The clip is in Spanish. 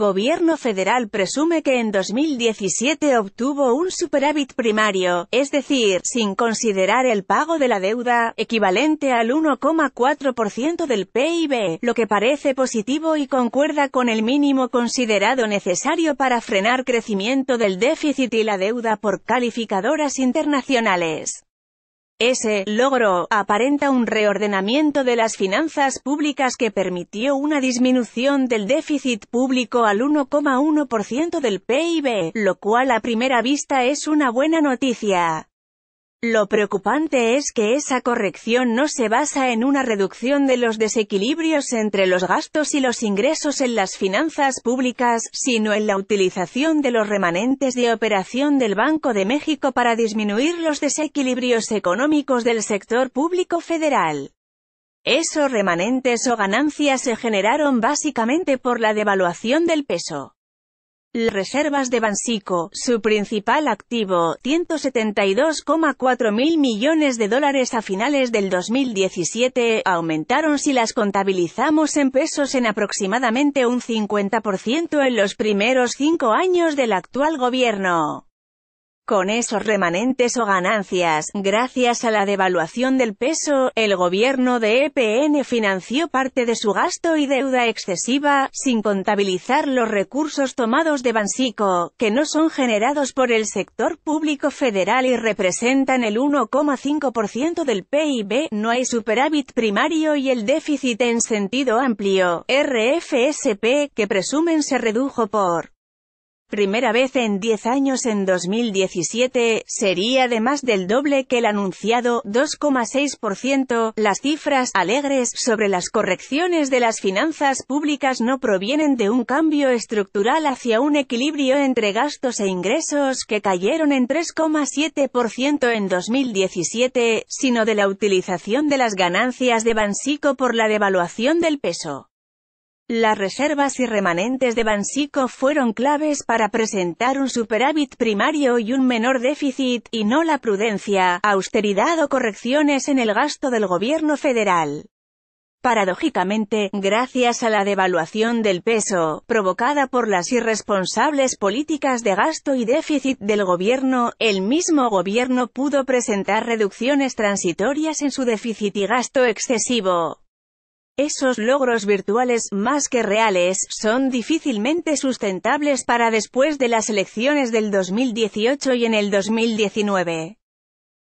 Gobierno federal presume que en 2017 obtuvo un superávit primario, es decir, sin considerar el pago de la deuda, equivalente al 1,4% del PIB, lo que parece positivo y concuerda con el mínimo considerado necesario para frenar crecimiento del déficit y la deuda por calificadoras internacionales. Ese logro aparenta un reordenamiento de las finanzas públicas que permitió una disminución del déficit público al 1,1% del PIB, lo cual a primera vista es una buena noticia. Lo preocupante es que esa corrección no se basa en una reducción de los desequilibrios entre los gastos y los ingresos en las finanzas públicas, sino en la utilización de los remanentes de operación del Banco de México para disminuir los desequilibrios económicos del sector público federal. Esos remanentes o ganancias se generaron básicamente por la devaluación del peso. Las reservas de Bansico, su principal activo, 172,4 mil millones de dólares a finales del 2017, aumentaron si las contabilizamos en pesos en aproximadamente un 50% en los primeros cinco años del actual gobierno. Con esos remanentes o ganancias, gracias a la devaluación del peso, el gobierno de EPN financió parte de su gasto y deuda excesiva, sin contabilizar los recursos tomados de Bansico, que no son generados por el sector público federal y representan el 1,5% del PIB, no hay superávit primario y el déficit en sentido amplio, RFSP, que presumen se redujo por primera vez en 10 años en 2017, sería de más del doble que el anunciado 2,6%. Las cifras alegres sobre las correcciones de las finanzas públicas no provienen de un cambio estructural hacia un equilibrio entre gastos e ingresos que cayeron en 3,7% en 2017, sino de la utilización de las ganancias de Bansico por la devaluación del peso. Las reservas y remanentes de Bansico fueron claves para presentar un superávit primario y un menor déficit, y no la prudencia, austeridad o correcciones en el gasto del gobierno federal. Paradójicamente, gracias a la devaluación del peso, provocada por las irresponsables políticas de gasto y déficit del gobierno, el mismo gobierno pudo presentar reducciones transitorias en su déficit y gasto excesivo. Esos logros virtuales, más que reales, son difícilmente sustentables para después de las elecciones del 2018 y en el 2019.